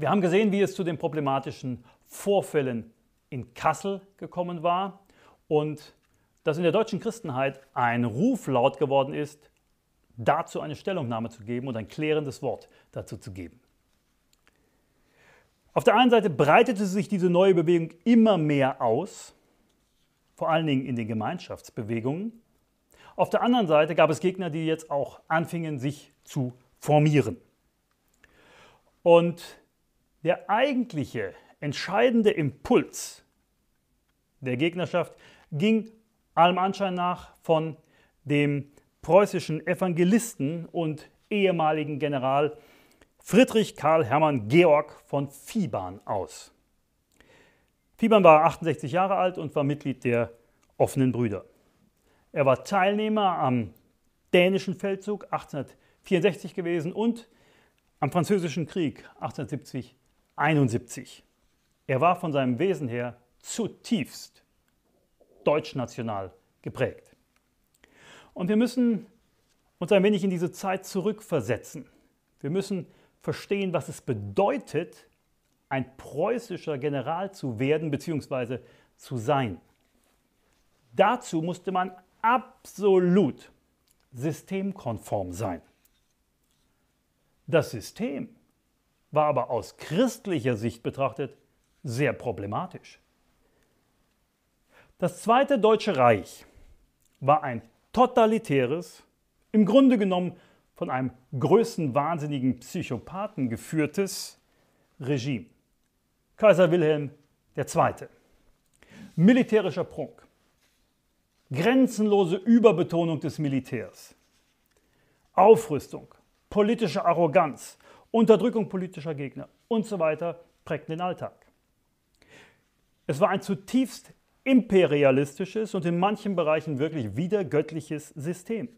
Wir haben gesehen, wie es zu den problematischen Vorfällen in Kassel gekommen war und dass in der deutschen Christenheit ein Ruf laut geworden ist, dazu eine Stellungnahme zu geben und ein klärendes Wort dazu zu geben. Auf der einen Seite breitete sich diese neue Bewegung immer mehr aus, vor allen Dingen in den Gemeinschaftsbewegungen. Auf der anderen Seite gab es Gegner, die jetzt auch anfingen, sich zu formieren. Und der eigentliche entscheidende Impuls der Gegnerschaft ging allem Anschein nach von dem preußischen Evangelisten und ehemaligen General Friedrich Karl Hermann Georg von Fiebern aus. Fiebern war 68 Jahre alt und war Mitglied der offenen Brüder. Er war Teilnehmer am dänischen Feldzug 1864 gewesen und am französischen Krieg 1870 71. Er war von seinem Wesen her zutiefst deutschnational geprägt. Und wir müssen uns ein wenig in diese Zeit zurückversetzen. Wir müssen verstehen, was es bedeutet, ein preußischer General zu werden bzw. zu sein. Dazu musste man absolut systemkonform sein. Das System war aber aus christlicher Sicht betrachtet sehr problematisch. Das Zweite Deutsche Reich war ein totalitäres, im Grunde genommen von einem größten wahnsinnigen Psychopathen geführtes Regime. Kaiser Wilhelm II. Militärischer Prunk. Grenzenlose Überbetonung des Militärs. Aufrüstung. Politische Arroganz. Unterdrückung politischer Gegner und so weiter prägten den Alltag. Es war ein zutiefst imperialistisches und in manchen Bereichen wirklich widergöttliches System.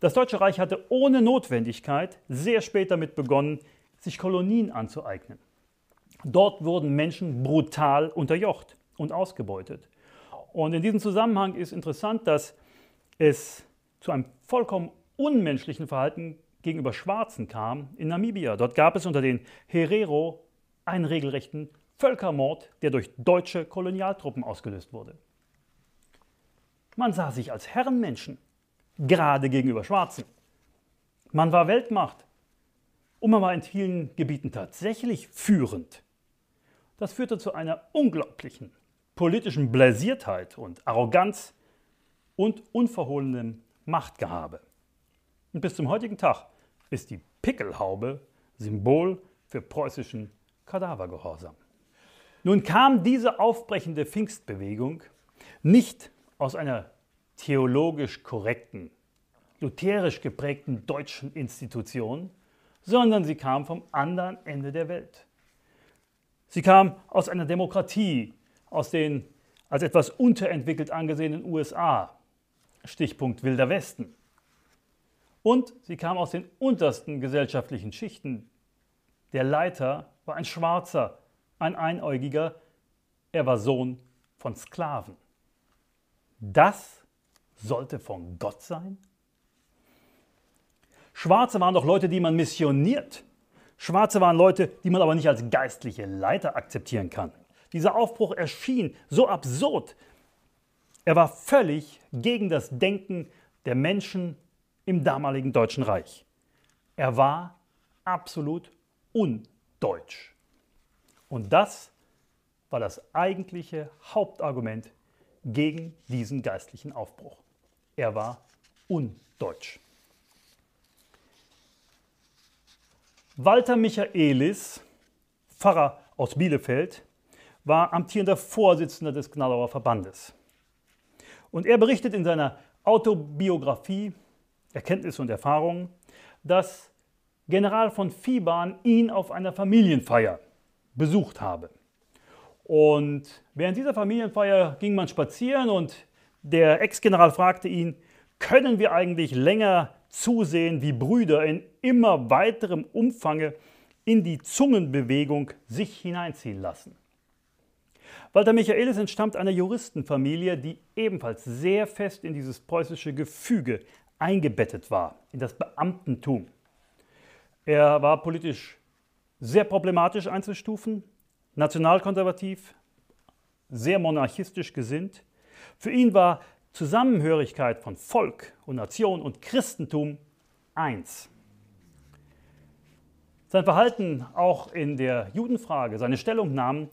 Das Deutsche Reich hatte ohne Notwendigkeit sehr spät damit begonnen, sich Kolonien anzueignen. Dort wurden Menschen brutal unterjocht und ausgebeutet. Und in diesem Zusammenhang ist interessant, dass es zu einem vollkommen unmenschlichen Verhalten gegenüber Schwarzen kam in Namibia. Dort gab es unter den Herero einen regelrechten Völkermord, der durch deutsche Kolonialtruppen ausgelöst wurde. Man sah sich als Herrenmenschen, gerade gegenüber Schwarzen. Man war Weltmacht und man war in vielen Gebieten tatsächlich führend. Das führte zu einer unglaublichen politischen Blasiertheit und Arroganz und unverhohlenem Machtgehabe. Und bis zum heutigen Tag ist die Pickelhaube Symbol für preußischen Kadavergehorsam. Nun kam diese aufbrechende Pfingstbewegung nicht aus einer theologisch korrekten, lutherisch geprägten deutschen Institution, sondern sie kam vom anderen Ende der Welt. Sie kam aus einer Demokratie, aus den als etwas unterentwickelt angesehenen USA, Stichpunkt Wilder Westen. Und sie kam aus den untersten gesellschaftlichen Schichten. Der Leiter war ein Schwarzer, ein Einäugiger. Er war Sohn von Sklaven. Das sollte von Gott sein? Schwarze waren doch Leute, die man missioniert. Schwarze waren Leute, die man aber nicht als geistliche Leiter akzeptieren kann. Dieser Aufbruch erschien so absurd. Er war völlig gegen das Denken der Menschen im damaligen Deutschen Reich. Er war absolut undeutsch. Und das war das eigentliche Hauptargument gegen diesen geistlichen Aufbruch. Er war undeutsch. Walter Michaelis, Pfarrer aus Bielefeld, war amtierender Vorsitzender des Gnadauer Verbandes. Und er berichtet in seiner Autobiografie Erkenntnis und Erfahrung, dass General von Viban ihn auf einer Familienfeier besucht habe. Und während dieser Familienfeier ging man spazieren und der Ex-General fragte ihn, können wir eigentlich länger zusehen, wie Brüder in immer weiterem Umfange in die Zungenbewegung sich hineinziehen lassen. Walter Michaelis entstammt einer Juristenfamilie, die ebenfalls sehr fest in dieses preußische Gefüge eingebettet war in das Beamtentum. Er war politisch sehr problematisch einzustufen, nationalkonservativ, sehr monarchistisch gesinnt. Für ihn war Zusammenhörigkeit von Volk und Nation und Christentum eins. Sein Verhalten auch in der Judenfrage, seine Stellungnahmen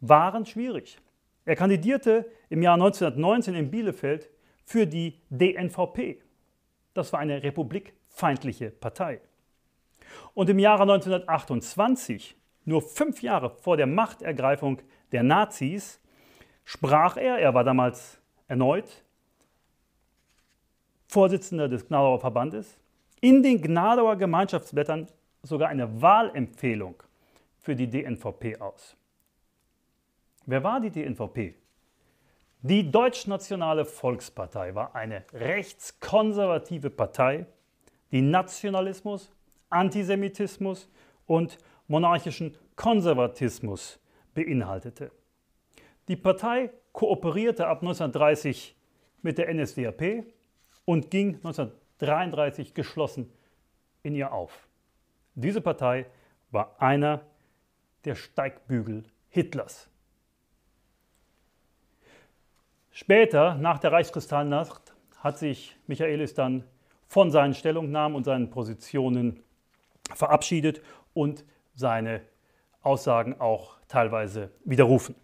waren schwierig. Er kandidierte im Jahr 1919 in Bielefeld für die DNVP, das war eine republikfeindliche Partei. Und im Jahre 1928, nur fünf Jahre vor der Machtergreifung der Nazis, sprach er, er war damals erneut Vorsitzender des Gnadauer Verbandes, in den Gnadauer Gemeinschaftsblättern sogar eine Wahlempfehlung für die DNVP aus. Wer war die DNVP? Die Deutschnationale Volkspartei war eine rechtskonservative Partei, die Nationalismus, Antisemitismus und monarchischen Konservatismus beinhaltete. Die Partei kooperierte ab 1930 mit der NSDAP und ging 1933 geschlossen in ihr auf. Diese Partei war einer der Steigbügel Hitlers. Später, nach der Reichskristallnacht, hat sich Michaelis dann von seinen Stellungnahmen und seinen Positionen verabschiedet und seine Aussagen auch teilweise widerrufen.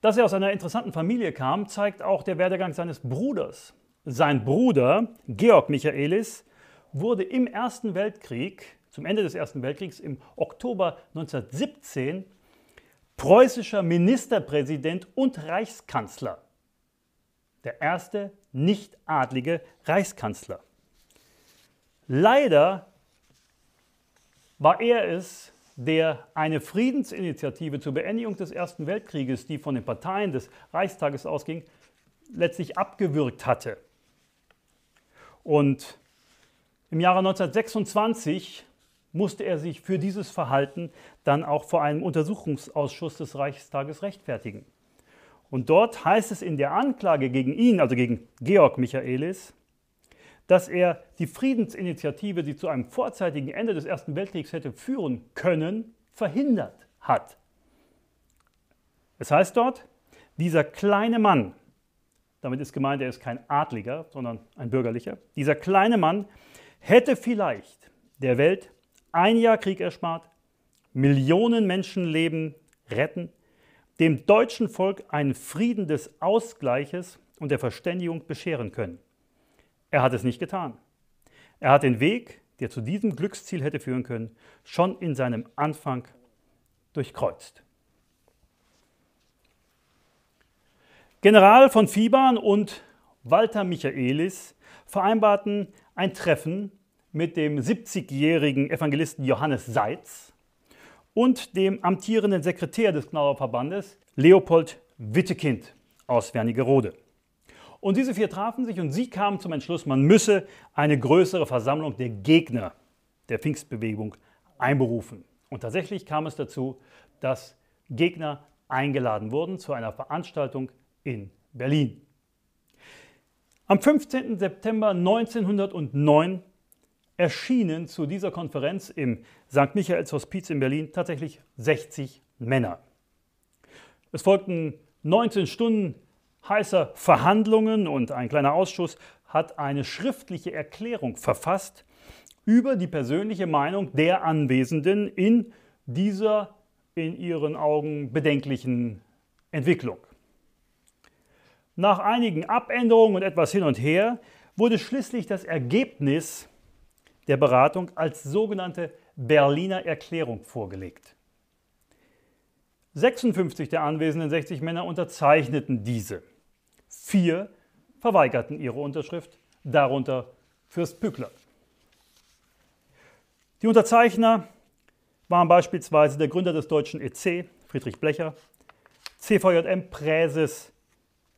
Dass er aus einer interessanten Familie kam, zeigt auch der Werdegang seines Bruders. Sein Bruder, Georg Michaelis, wurde im Ersten Weltkrieg, zum Ende des Ersten Weltkriegs, im Oktober 1917 preußischer Ministerpräsident und Reichskanzler. Der erste nicht adlige Reichskanzler. Leider war er es, der eine Friedensinitiative zur Beendigung des Ersten Weltkrieges, die von den Parteien des Reichstages ausging, letztlich abgewürgt hatte. Und im Jahre 1926 musste er sich für dieses Verhalten dann auch vor einem Untersuchungsausschuss des Reichstages rechtfertigen. Und dort heißt es in der Anklage gegen ihn, also gegen Georg Michaelis, dass er die Friedensinitiative, die zu einem vorzeitigen Ende des Ersten Weltkriegs hätte führen können, verhindert hat. Es heißt dort, dieser kleine Mann, damit ist gemeint, er ist kein Adliger, sondern ein Bürgerlicher, dieser kleine Mann hätte vielleicht der Welt ein Jahr Krieg erspart, Millionen Menschenleben retten, dem deutschen Volk einen Frieden des Ausgleiches und der Verständigung bescheren können. Er hat es nicht getan. Er hat den Weg, der zu diesem Glücksziel hätte führen können, schon in seinem Anfang durchkreuzt. General von Fiban und Walter Michaelis vereinbarten ein Treffen mit dem 70-jährigen Evangelisten Johannes Seitz und dem amtierenden Sekretär des Knauer Leopold Wittekind aus Wernigerode. Und diese vier trafen sich und sie kamen zum Entschluss, man müsse eine größere Versammlung der Gegner der Pfingstbewegung einberufen. Und tatsächlich kam es dazu, dass Gegner eingeladen wurden zu einer Veranstaltung in Berlin. Am 15. September 1909 erschienen zu dieser Konferenz im St. Michaels Hospiz in Berlin tatsächlich 60 Männer. Es folgten 19 Stunden heißer Verhandlungen und ein kleiner Ausschuss hat eine schriftliche Erklärung verfasst über die persönliche Meinung der Anwesenden in dieser in ihren Augen bedenklichen Entwicklung. Nach einigen Abänderungen und etwas hin und her wurde schließlich das Ergebnis der Beratung als sogenannte Berliner Erklärung vorgelegt. 56 der anwesenden 60 Männer unterzeichneten diese. Vier verweigerten ihre Unterschrift, darunter Fürst Pückler. Die Unterzeichner waren beispielsweise der Gründer des deutschen EC, Friedrich Blecher, CVJM Präses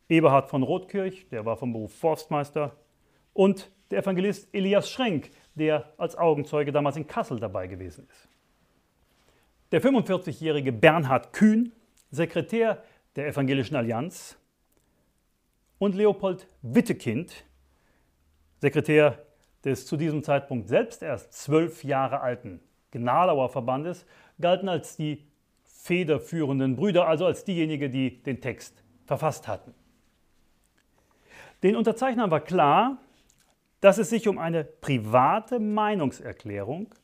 Eberhard von Rothkirch, der war vom Beruf Forstmeister, und der Evangelist Elias Schrenk, der als Augenzeuge damals in Kassel dabei gewesen ist. Der 45-jährige Bernhard Kühn, Sekretär der Evangelischen Allianz, und Leopold Wittekind, Sekretär des zu diesem Zeitpunkt selbst erst zwölf Jahre alten Gnalauer Verbandes, galten als die federführenden Brüder, also als diejenigen, die den Text verfasst hatten. Den Unterzeichnern war klar, dass es sich um eine private Meinungserklärung,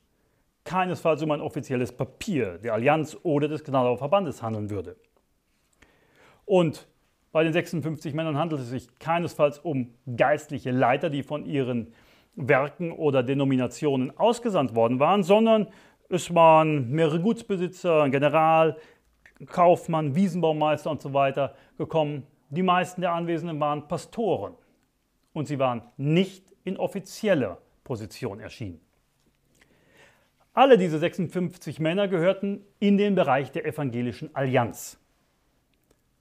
keinesfalls um ein offizielles Papier der Allianz oder des Gnadauer Verbandes handeln würde. Und bei den 56 Männern handelt es sich keinesfalls um geistliche Leiter, die von ihren Werken oder Denominationen ausgesandt worden waren, sondern es waren mehrere Gutsbesitzer, ein General, Kaufmann, Wiesenbaumeister und so weiter gekommen. Die meisten der Anwesenden waren Pastoren und sie waren nicht in offizieller Position erschien. Alle diese 56 Männer gehörten in den Bereich der evangelischen Allianz.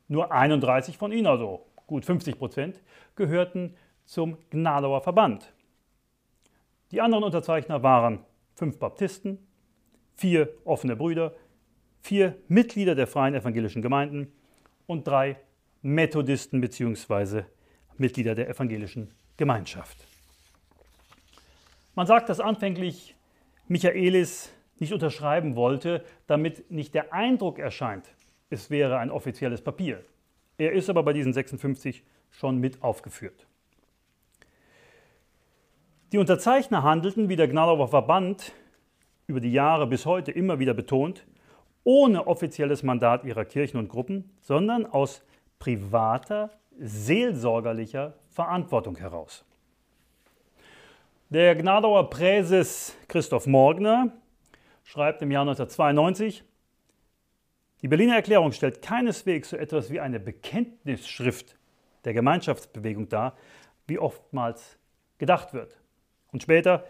Nur 31 von ihnen, also gut 50 Prozent, gehörten zum Gnadauer Verband. Die anderen Unterzeichner waren fünf Baptisten, vier offene Brüder, vier Mitglieder der Freien Evangelischen Gemeinden und drei Methodisten bzw. Mitglieder der Evangelischen Gemeinschaft. Man sagt, dass anfänglich Michaelis nicht unterschreiben wollte, damit nicht der Eindruck erscheint, es wäre ein offizielles Papier. Er ist aber bei diesen 56 schon mit aufgeführt. Die Unterzeichner handelten, wie der Gnadauer Verband über die Jahre bis heute immer wieder betont, ohne offizielles Mandat ihrer Kirchen und Gruppen, sondern aus privater, seelsorgerlicher Verantwortung heraus. Der Gnadauer Präses Christoph Morgner schreibt im Jahr 1992, die Berliner Erklärung stellt keineswegs so etwas wie eine Bekenntnisschrift der Gemeinschaftsbewegung dar, wie oftmals gedacht wird. Und später,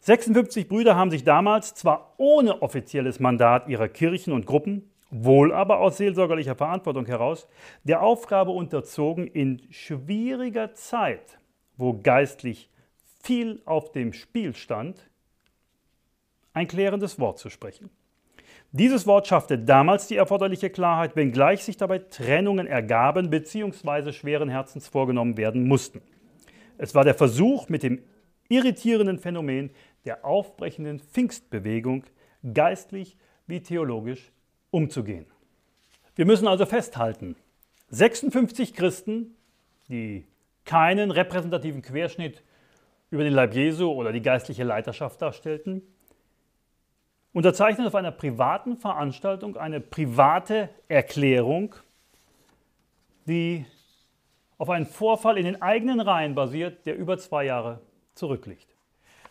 56 Brüder haben sich damals zwar ohne offizielles Mandat ihrer Kirchen und Gruppen, wohl aber aus seelsorgerlicher Verantwortung heraus, der Aufgabe unterzogen, in schwieriger Zeit, wo geistlich viel auf dem Spiel stand, ein klärendes Wort zu sprechen. Dieses Wort schaffte damals die erforderliche Klarheit, wenngleich sich dabei Trennungen ergaben bzw. schweren Herzens vorgenommen werden mussten. Es war der Versuch, mit dem irritierenden Phänomen der aufbrechenden Pfingstbewegung geistlich wie theologisch umzugehen. Wir müssen also festhalten, 56 Christen, die keinen repräsentativen Querschnitt über den Leib Jesu oder die geistliche Leiterschaft darstellten, unterzeichnet auf einer privaten Veranstaltung eine private Erklärung, die auf einen Vorfall in den eigenen Reihen basiert, der über zwei Jahre zurückliegt.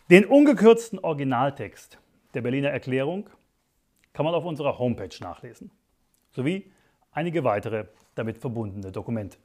Den ungekürzten Originaltext der Berliner Erklärung kann man auf unserer Homepage nachlesen, sowie einige weitere damit verbundene Dokumente.